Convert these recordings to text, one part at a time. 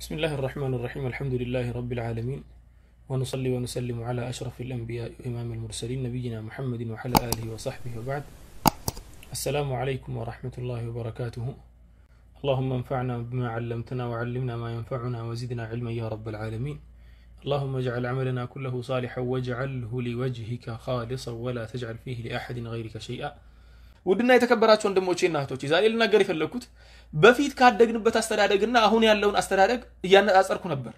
بسم الله الرحمن الرحيم الحمد لله رب العالمين ونصلي ونسلم على أشرف الأنبياء وإمام المرسلين نبينا محمد وعلى آله وصحبه وبعد السلام عليكم ورحمة الله وبركاته اللهم انفعنا بما علمتنا وعلمنا ما ينفعنا وزدنا علما يا رب العالمين اللهم اجعل عملنا كله صالحا واجعله لوجهك خالصا ولا تجعل فيه لأحد غيرك شيئا ውድና የተከበራቸው ወንድሞቼና እህቶቼ ዛሬ ልናገር የፈለግኩት በፊት ካደግንበት አስተዳደግና አሁን ያለውን አስተዳደግ እያነጻጸርኩ ነበር።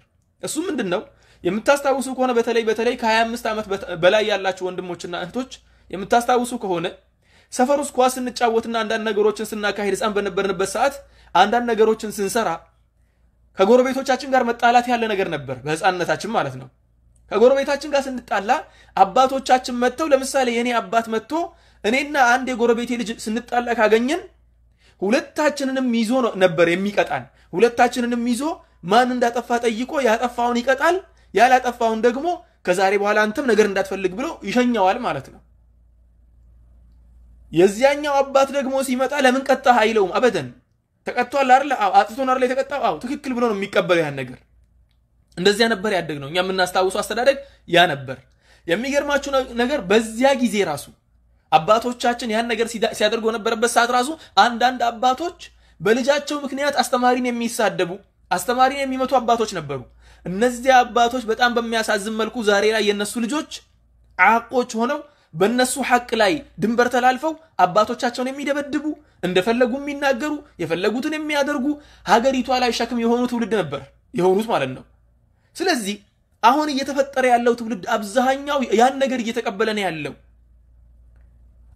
እሱ ምንድን ነው? የምታስታውሱ ከሆነ በተለይ በተለይ ከ25 ዓመት በላይ ያላቸው ወንድሞችና እህቶች የምታስታውሱ ከሆነ ሰፈር ውስጥ ኳስ ስንጫወትና አንዳንድ ነገሮችን ስናካሄድ ሕፃን በነበርንበት ሰዓት አንዳንድ ነገሮችን ስንሰራ ከጎረቤቶቻችን ጋር መጣላት ያለ ነገር ነበር። በሕፃንነታችን ማለት ነው። ከጎረቤታችን ጋር ስንጣላ አባቶቻችን መጥተው፣ ለምሳሌ የእኔ አባት መጥቶ እኔና አንድ የጎረቤቴ ልጅ ስንጣላ ካገኘን ሁለታችንንም ይዞ ነበር የሚቀጣን። ሁለታችንንም ይዞ ማን እንዳጠፋ ጠይቆ ያጠፋውን ይቀጣል፣ ያላጠፋውን ደግሞ ከዛሬ በኋላ አንተም ነገር እንዳትፈልግ ብሎ ይሸኘዋል ማለት ነው። የዚያኛው አባት ደግሞ ሲመጣ ለምን ቀጣህ አይለውም። አበደን ተቀጥቷል አይደል? አዎ አጥፍቶን አይደል የተቀጣው? አዎ ትክክል ብሎ ነው የሚቀበለው ያን ነገር። እንደዚያ ነበር ያደግ ነው። እኛ የምናስታውሰው አስተዳደግ ያ ነበር። የሚገርማችሁ ነገር በዚያ ጊዜ ራሱ አባቶቻችን ያን ነገር ሲያደርጉ ነበረበት ሰዓት ራሱ አንዳንድ አባቶች በልጃቸው ምክንያት አስተማሪን የሚሳደቡ አስተማሪን የሚመቱ አባቶች ነበሩ። እነዚያ አባቶች በጣም በሚያሳዝን መልኩ ዛሬ ላይ የነሱ ልጆች አቆች ሆነው በነሱ ሐቅ ላይ ድንበር ተላልፈው አባቶቻቸውን የሚደበድቡ እንደፈለጉ የሚናገሩ የፈለጉትን የሚያደርጉ ሀገሪቷ ላይ ሸክም የሆኑ ትውልድ ነበር የሆኑት ማለት ነው። ስለዚህ አሁን እየተፈጠረ ያለው ትውልድ አብዛኛው ያን ነገር እየተቀበለ ነው ያለው።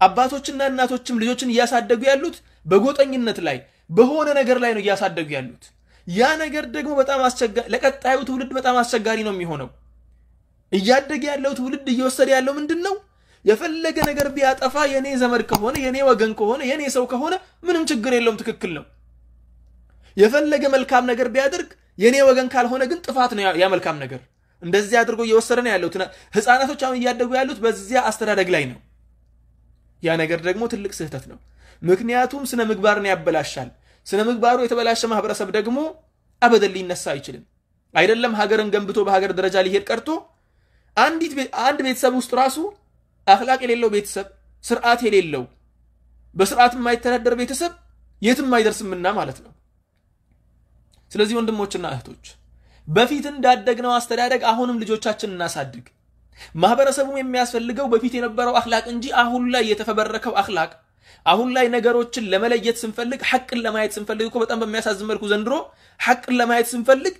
አባቶችና እናቶችም ልጆችን እያሳደጉ ያሉት በጎጠኝነት ላይ በሆነ ነገር ላይ ነው እያሳደጉ ያሉት። ያ ነገር ደግሞ በጣም አስቸጋሪ ለቀጣዩ ትውልድ በጣም አስቸጋሪ ነው የሚሆነው። እያደገ ያለው ትውልድ እየወሰደ ያለው ምንድን ነው? የፈለገ ነገር ቢያጠፋ የኔ ዘመድ ከሆነ የኔ ወገን ከሆነ የኔ ሰው ከሆነ ምንም ችግር የለውም፣ ትክክል ነው። የፈለገ መልካም ነገር ቢያደርግ የኔ ወገን ካልሆነ ግን ጥፋት ነው ያ መልካም ነገር። እንደዚህ አድርጎ እየወሰደ ነው ያለው። ህፃናቶች አሁን እያደጉ ያሉት በዚያ አስተዳደግ ላይ ነው። ያ ነገር ደግሞ ትልቅ ስህተት ነው። ምክንያቱም ስነ ምግባርን ያበላሻል። ስነ ምግባሩ የተበላሸ ማህበረሰብ ደግሞ አበደን ሊነሳ አይችልም። አይደለም ሀገርን ገንብቶ በሀገር ደረጃ ሊሄድ ቀርቶ አንዲት አንድ ቤተሰብ ውስጥ ራሱ አክላቅ የሌለው ቤተሰብ፣ ስርዓት የሌለው በስርዓት የማይተዳደር ቤተሰብ የትም አይደርስምና ማለት ነው። ስለዚህ ወንድሞችና እህቶች በፊት እንዳደግነው አስተዳደግ አሁንም ልጆቻችን እናሳድግ። ማህበረሰቡም የሚያስፈልገው በፊት የነበረው አክላቅ እንጂ አሁን ላይ የተፈበረከው አክላቅ አሁን ላይ ነገሮችን ለመለየት ስንፈልግ ሐቅን ለማየት ስንፈልግ እኮ በጣም በሚያሳዝን መልኩ ዘንድሮ ሐቅን ለማየት ስንፈልግ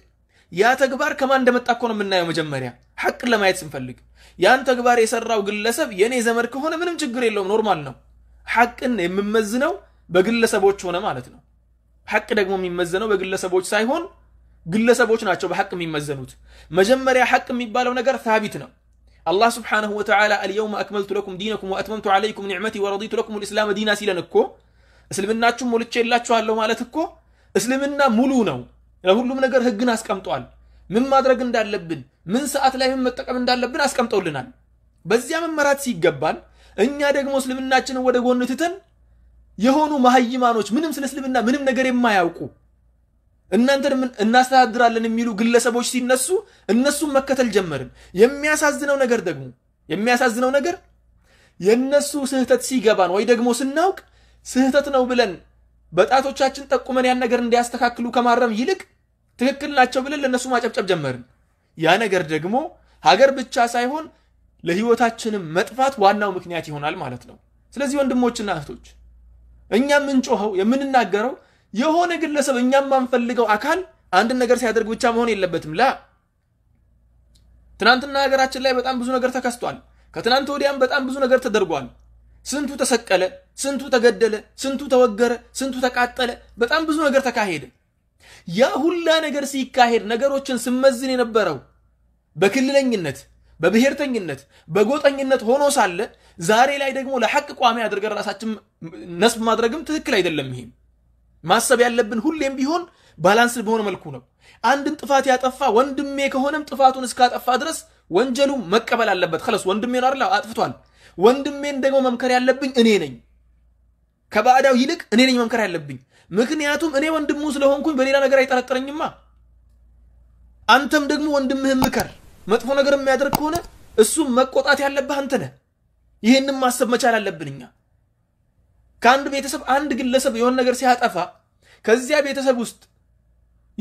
ያ ተግባር ከማን እንደመጣ እኮ ነው የምናየው። መጀመሪያ ሐቅን ለማየት ስንፈልግ ያን ተግባር የሰራው ግለሰብ የእኔ ዘመድ ከሆነ ምንም ችግር የለውም፣ ኖርማል ነው። ሐቅን የምመዝነው በግለሰቦች ሆነ ማለት ነው። ሐቅ ደግሞ የሚመዘነው በግለሰቦች ሳይሆን ግለሰቦች ናቸው በሐቅ የሚመዘኑት። መጀመሪያ ሐቅ የሚባለው ነገር ታቢት ነው። አላህ ስብሓንሁ ወተዓላ አልየውመ አክመልቱ ለኩም ዲነኩም ወአትመምቱ ዓለይኩም ኒዕመቲ ወረዲቱ ለኩም ልእስላመ ዲና ሲለን እኮ እስልምናችሁም ሞልቼ የላችኋለሁ ማለት እኮ እስልምና ሙሉ ነው። ለሁሉም ነገር ህግን አስቀምጧል። ምን ማድረግ እንዳለብን፣ ምን ሰዓት ላይ ምን መጠቀም እንዳለብን አስቀምጠውልናል። በዚያ መመራት ሲገባን እኛ ደግሞ እስልምናችንን ወደ ጎን ትተን የሆኑ መሀይማኖች ምንም ስለ እስልምና ምንም ነገር የማያውቁ እናንተን እናስተዳድራለን የሚሉ ግለሰቦች ሲነሱ እነሱን መከተል ጀመርን። የሚያሳዝነው ነገር ደግሞ የሚያሳዝነው ነገር የእነሱ ስህተት ሲገባን ወይ ደግሞ ስናውቅ ስህተት ነው ብለን በጣቶቻችን ጠቁመን ያን ነገር እንዲያስተካክሉ ከማረም ይልቅ ትክክል ናቸው ብለን ለእነሱ ማጨብጨብ ጀመርን። ያ ነገር ደግሞ ሀገር ብቻ ሳይሆን ለህይወታችንም መጥፋት ዋናው ምክንያት ይሆናል ማለት ነው። ስለዚህ ወንድሞችና እህቶች እኛ የምንጮኸው የምንናገረው የሆነ ግለሰብ እኛም የማንፈልገው አካል አንድን ነገር ሲያደርግ ብቻ መሆን የለበትም። ላ ትናንትና ሀገራችን ላይ በጣም ብዙ ነገር ተከስቷል። ከትናንት ወዲያም በጣም ብዙ ነገር ተደርጓል። ስንቱ ተሰቀለ፣ ስንቱ ተገደለ፣ ስንቱ ተወገረ፣ ስንቱ ተቃጠለ። በጣም ብዙ ነገር ተካሄደ። ያ ሁላ ነገር ሲካሄድ ነገሮችን ስመዝን የነበረው በክልለኝነት፣ በብሔርተኝነት፣ በጎጠኝነት ሆኖ ሳለ ዛሬ ላይ ደግሞ ለሐቅ ቋሚ አድርገን ራሳችን ነስብ ማድረግም ትክክል አይደለም። ይሄም ማሰብ ያለብን ሁሌም ቢሆን ባላንስ በሆነ መልኩ ነው። አንድን ጥፋት ያጠፋ ወንድሜ ከሆነም ጥፋቱን እስካጠፋ ድረስ ወንጀሉ መቀበል አለበት። ከለስ ወንድሜ ነው አይደል? አጥፍቷል። ወንድሜን ደግሞ መምከር ያለብኝ እኔ ነኝ። ከባዕዳው ይልቅ እኔ ነኝ መምከር ያለብኝ። ምክንያቱም እኔ ወንድሙ ስለሆንኩኝ በሌላ ነገር አይጠረጠረኝማ። አንተም ደግሞ ወንድምህን ምከር። መጥፎ ነገር የሚያደርግ ከሆነ እሱም መቆጣት ያለብህ አንተ ነህ። ይህንም ማሰብ መቻል አለብን እኛ። ከአንድ ቤተሰብ አንድ ግለሰብ የሆነ ነገር ሲያጠፋ ከዚያ ቤተሰብ ውስጥ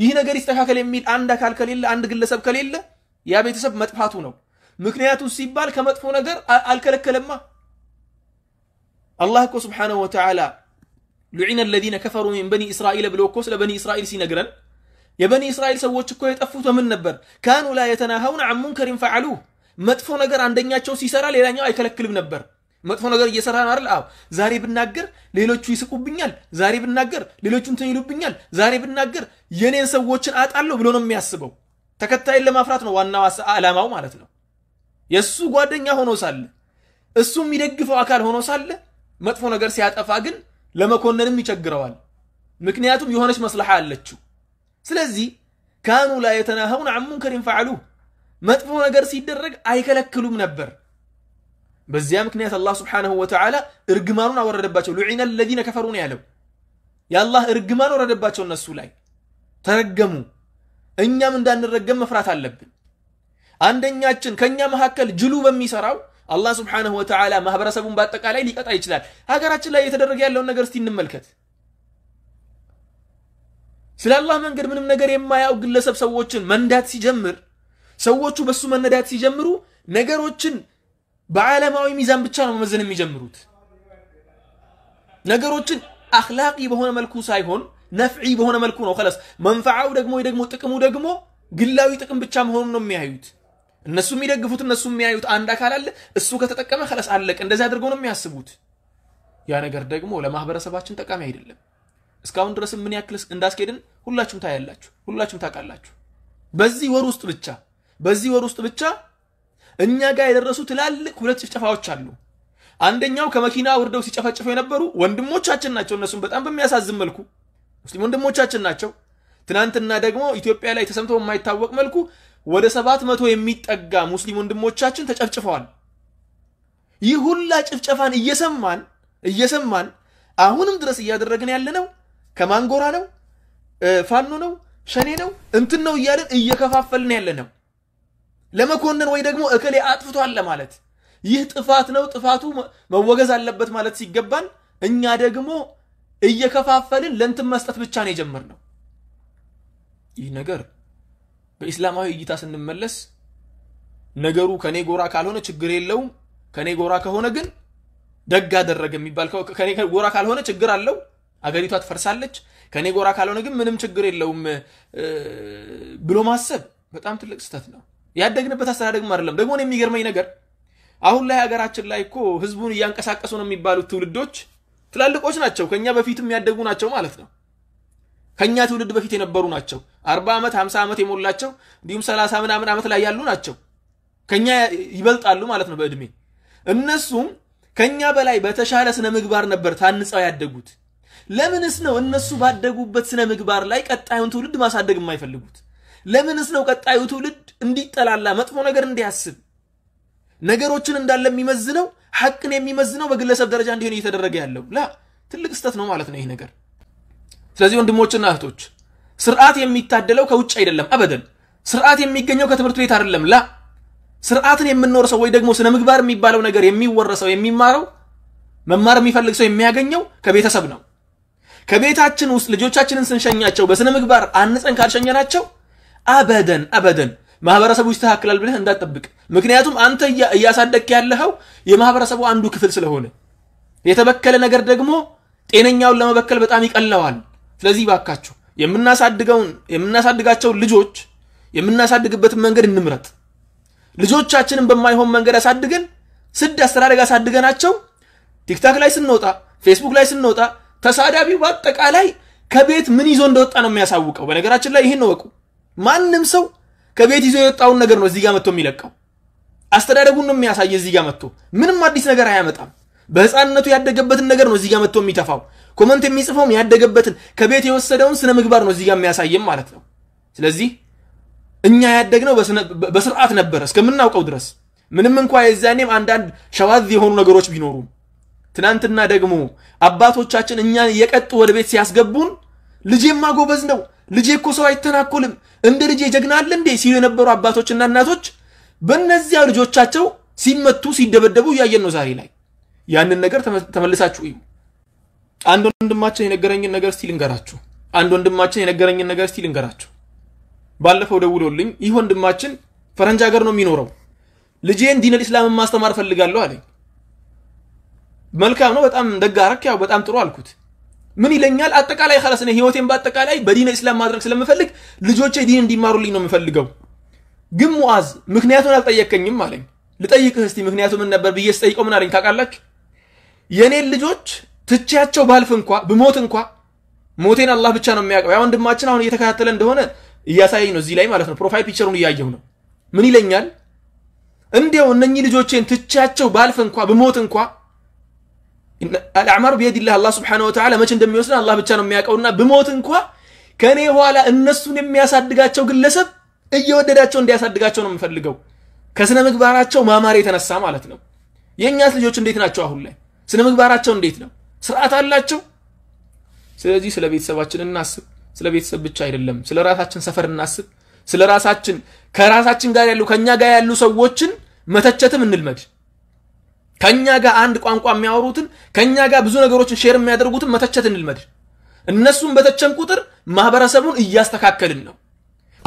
ይህ ነገር ይስተካከል የሚል አንድ አካል ከሌለ፣ አንድ ግለሰብ ከሌለ ያ ቤተሰብ መጥፋቱ ነው። ምክንያቱ ሲባል ከመጥፎ ነገር አልከለከለማ። አላህ እኮ ስብሓነሁ ወተዓላ ሉዒነ አለዚነ ከፈሩ ሚን በኒ እስራኤል ብሎ እኮ ስለ በኒ እስራኤል ሲነግረን የበኒ እስራኤል ሰዎች እኮ የጠፉት በምን ነበር? ካኑ ላ የተናሃውን አን ሙንከሪን ፈዓሉ መጥፎ ነገር አንደኛቸው ሲሰራ ሌላኛው አይከለክልም ነበር። መጥፎ ነገር እየሰራ ነው አይደል? አዎ። ዛሬ ብናገር ሌሎቹ ይስቁብኛል፣ ዛሬ ብናገር ሌሎቹ እንትን ይሉብኛል፣ ዛሬ ብናገር የኔን ሰዎችን አጣለሁ ብሎ ነው የሚያስበው። ተከታይን ለማፍራት ነው ዋናው ዓላማው ማለት ነው። የእሱ ጓደኛ ሆኖ ሳለ እሱ የሚደግፈው አካል ሆኖ ሳለ መጥፎ ነገር ሲያጠፋ ግን ለመኮነንም ይቸግረዋል። ምክንያቱም የሆነች መስለሓ አለችው። ስለዚህ ካኑ ላ የተናኸውን አን ሙንከሪን ፈዓሉህ መጥፎ ነገር ሲደረግ አይከለክሉም ነበር። በዚያ ምክንያት አላህ ስብሓንሁ ወተዓላ እርግማኑን አወረደባቸው። ሉዒነ ለዚነ ከፈሩ ነው ያለው። የአላህ እርግማን ወረደባቸው እነሱ ላይ ተረገሙ። እኛም እንዳንረገም መፍራት አለብን። አንደኛችን ከእኛ መካከል ጅሉ በሚሰራው አላህ ስብሓንሁ ወተዓላ ማህበረሰቡን በአጠቃላይ ሊቀጣ ይችላል። ሀገራችን ላይ እየተደረገ ያለውን ነገር እስቲ እንመልከት። ስለ አላህ መንገድ ምንም ነገር የማያው ግለሰብ ሰዎችን መንዳት ሲጀምር፣ ሰዎቹ በሱ መነዳት ሲጀምሩ ነገሮችን በዓለማዊ ሚዛን ብቻ ነው መመዘን የሚጀምሩት። ነገሮችን አክላቂ በሆነ መልኩ ሳይሆን ነፍዒ በሆነ መልኩ ነው። ከለስ መንፈዓው ደግሞ ደግሞ ጥቅሙ ደግሞ ግላዊ ጥቅም ብቻ መሆኑ ነው የሚያዩት። እነሱ የሚደግፉት እነሱ የሚያዩት አንድ አካል አለ። እሱ ከተጠቀመ ከለስ አለቀ። እንደዚህ አድርገው ነው የሚያስቡት። ያ ነገር ደግሞ ለማህበረሰባችን ጠቃሚ አይደለም። እስካሁን ድረስ ምን ያክል እንዳስኬድን ሁላችሁም ታያላችሁ፣ ሁላችሁም ታውቃላችሁ። በዚህ ወር ውስጥ ብቻ በዚህ ወር ውስጥ ብቻ እኛ ጋር የደረሱ ትላልቅ ሁለት ጭፍጨፋዎች አሉ። አንደኛው ከመኪና ወርደው ሲጨፈጭፈው የነበሩ ወንድሞቻችን ናቸው። እነሱም በጣም በሚያሳዝን መልኩ ሙስሊም ወንድሞቻችን ናቸው። ትናንትና ደግሞ ኢትዮጵያ ላይ ተሰምቶ በማይታወቅ መልኩ ወደ ሰባት መቶ የሚጠጋ ሙስሊም ወንድሞቻችን ተጨፍጭፈዋል። ይህ ሁላ ጭፍጨፋን እየሰማን እየሰማን አሁንም ድረስ እያደረግን ያለ ነው ከማንጎራ ነው ፋኖ ነው ሸኔ ነው እንትን ነው እያለን እየከፋፈልን ያለ ነው። ለመኮንን ወይ ደግሞ እከሌ አጥፍቷል ለማለት ይህ ጥፋት ነው፣ ጥፋቱ መወገዝ አለበት ማለት ሲገባን እኛ ደግሞ እየከፋፈልን ለንትን መስጠት ብቻ ነው ነው ይህ ነገር በኢስላማዊ እይታ ስንመለስ ነገሩ ከኔ ጎራ ካልሆነ ችግር የለውም፣ ከኔ ጎራ ከሆነ ግን ደግ አደረገ የሚባል ከኔ ጎራ ካልሆነ ችግር አለው፣ አገሪቷ ትፈርሳለች፣ ከኔ ጎራ ካልሆነ ግን ምንም ችግር የለውም ብሎ ማሰብ በጣም ትልቅ ስተት ነው። ያደግንበት አስተዳደግም አይደለም። ደግሞ ነው የሚገርመኝ ነገር አሁን ላይ ሀገራችን ላይ እኮ ህዝቡን እያንቀሳቀሱ ነው የሚባሉት ትውልዶች ትላልቆች ናቸው። ከኛ በፊትም ያደጉ ናቸው ማለት ነው። ከኛ ትውልድ በፊት የነበሩ ናቸው። አርባ ዓመት ሀምሳ ዓመት የሞላቸው እንዲሁም ሰላሳ ምናምን ዓመት ላይ ያሉ ናቸው። ከኛ ይበልጣሉ ማለት ነው በእድሜ። እነሱም ከኛ በላይ በተሻለ ስነ ምግባር ነበር ታንጸው ያደጉት። ለምንስ ነው እነሱ ባደጉበት ስነ ምግባር ላይ ቀጣዩን ትውልድ ማሳደግ የማይፈልጉት? ለምንስ ነው ቀጣዩ ትውልድ እንዲጠላላ መጥፎ ነገር እንዲያስብ ነገሮችን እንዳለ የሚመዝነው ሐቅን የሚመዝነው በግለሰብ ደረጃ እንዲሆን እየተደረገ ያለው ላ ትልቅ ስተት ነው ማለት ነው ይህ ነገር። ስለዚህ ወንድሞችና እህቶች ስርዓት የሚታደለው ከውጭ አይደለም፣ አበደን ስርዓት የሚገኘው ከትምህርት ቤት አይደለም። ላ ስርዓትን የምንወርሰው ወይ ደግሞ ስነ ምግባር የሚባለው ነገር የሚወረሰው የሚማረው መማር የሚፈልግ ሰው የሚያገኘው ከቤተሰብ ነው። ከቤታችን ውስጥ ልጆቻችንን ስንሸኛቸው በስነ ምግባር አንጸን ካልሸኘናቸው አበደን አበደን ማህበረሰቡ ይስተካከላል ብለህ እንዳትጠብቅ። ምክንያቱም አንተ እያሳደግክ ያለኸው የማህበረሰቡ አንዱ ክፍል ስለሆነ የተበከለ ነገር ደግሞ ጤነኛውን ለመበከል በጣም ይቀለዋል። ስለዚህ ባካችሁ የምናሳድገውን የምናሳድጋቸውን ልጆች የምናሳድግበትን መንገድ እንምረጥ። ልጆቻችንን በማይሆን መንገድ አሳድገን ስድ አስተዳደግ አሳድገናቸው ቲክታክ ላይ ስንወጣ፣ ፌስቡክ ላይ ስንወጣ ተሳዳቢው በአጠቃላይ ከቤት ምን ይዞ እንደወጣ ነው የሚያሳውቀው። በነገራችን ላይ ይህን እወቁ። ማንም ሰው ከቤት ይዞ የወጣውን ነገር ነው እዚህ ጋር መጥቶ የሚለቀው። አስተዳደጉን ነው የሚያሳይ። እዚህ ጋር መጥቶ ምንም አዲስ ነገር አያመጣም። በህፃንነቱ ያደገበትን ነገር ነው እዚህ ጋር መጥቶ የሚተፋው። ኮመንት የሚጽፈውም ያደገበትን ከቤት የወሰደውን ስነ ምግባር ነው እዚህ ጋር የሚያሳይም ማለት ነው። ስለዚህ እኛ ያደግነው በስርዓት ነበረ እስከምናውቀው ድረስ ምንም እንኳ የዛኔም አንዳንድ ሸዋዝ የሆኑ ነገሮች ቢኖሩም ትናንትና ደግሞ አባቶቻችን እኛን እየቀጡ ወደ ቤት ሲያስገቡን ልጄማ ጎበዝ ነው፣ ልጄ እኮ ሰው አይተናኮልም፣ እንደ ልጄ ጀግና አለ እንዴ ሲሉ የነበሩ አባቶችና እናቶች በእነዚያ ልጆቻቸው ሲመቱ ሲደበደቡ እያየን ነው ዛሬ ላይ። ያንን ነገር ተመልሳችሁ እዩ። አንድ ወንድማችን የነገረኝን ነገር እስቲ ልንገራችሁ። አንድ ወንድማችን የነገረኝን ነገር እስቲ ልንገራችሁ። ባለፈው ደውሎልኝ ይህ ወንድማችን ፈረንጅ ሀገር ነው የሚኖረው። ልጄን ዲነል ኢስላምን ማስተማር ፈልጋለሁ አለኝ። መልካም ነው፣ በጣም ደግ አረክ፣ ያው በጣም ጥሩ አልኩት። ምን ይለኛል? አጠቃላይ ኸላስ ነው ህይወቴን በአጠቃላይ በዲነ ኢስላም ማድረግ ስለምፈልግ ልጆቼ ዲን እንዲማሩልኝ ነው የምፈልገው። ግን ሙዓዝ ምክንያቱን አልጠየከኝም አለኝ። ልጠይቅህ እስቲ ምክንያቱ ምን ነበር ብዬ ስጠይቀው ምን አለኝ ታውቃላችሁ? የእኔን ልጆች ትቼያቸው ባልፍ እንኳ ብሞት እንኳ ሞቴን አላህ ብቻ ነው የሚያውቀው። ያ ወንድማችን አሁን እየተከታተለ እንደሆነ እያሳየኝ ነው እዚህ ላይ ማለት ነው። ፕሮፋይል ፒክቸሩን እያየው ነው። ምን ይለኛል? እንዲያው እነኚህ ልጆቼን ትቻቸው ባልፍ እንኳ ብሞት እንኳ አልአዕማሩ ቢየዲላህ አላህ ስብሓነሁ ወተዓላ መቼ እንደሚወስድ አላህ ብቻ ነው የሚያውቀውና ብሞት እንኳ ከእኔ ኋላ እነሱን የሚያሳድጋቸው ግለሰብ እየወደዳቸው እንዲያሳድጋቸው ነው የምፈልገው። ከስነ ምግባራቸው ማማር የተነሳ ማለት ነው። የእኛስ ልጆች እንዴት ናቸው? አሁን ላይ ስነ ምግባራቸው እንዴት ነው? ስርዓት አላቸው? ስለዚህ ስለ ቤተሰባችን እናስብ። ስለ ቤተሰብ ብቻ አይደለም፣ ስለ ራሳችን ሰፈር እናስብ። ስለ ራሳችን ከራሳችን ጋር ያሉ ከእኛ ጋር ያሉ ሰዎችን መተቸትም እንልመድ። ከኛ ጋር አንድ ቋንቋ የሚያወሩትን ከኛ ጋር ብዙ ነገሮችን ሼር የሚያደርጉትን መተቸት እንልመድ። እነሱን በተቸን ቁጥር ማህበረሰቡን እያስተካከልን ነው።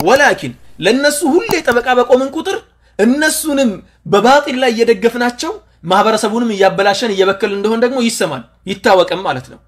ወላኪን ለእነሱ ሁሌ ጠበቃ በቆምን ቁጥር እነሱንም በባጢል ላይ እየደገፍናቸው ማህበረሰቡንም እያበላሸን እየበከልን እንደሆን ደግሞ ይሰማል ይታወቅም ማለት ነው።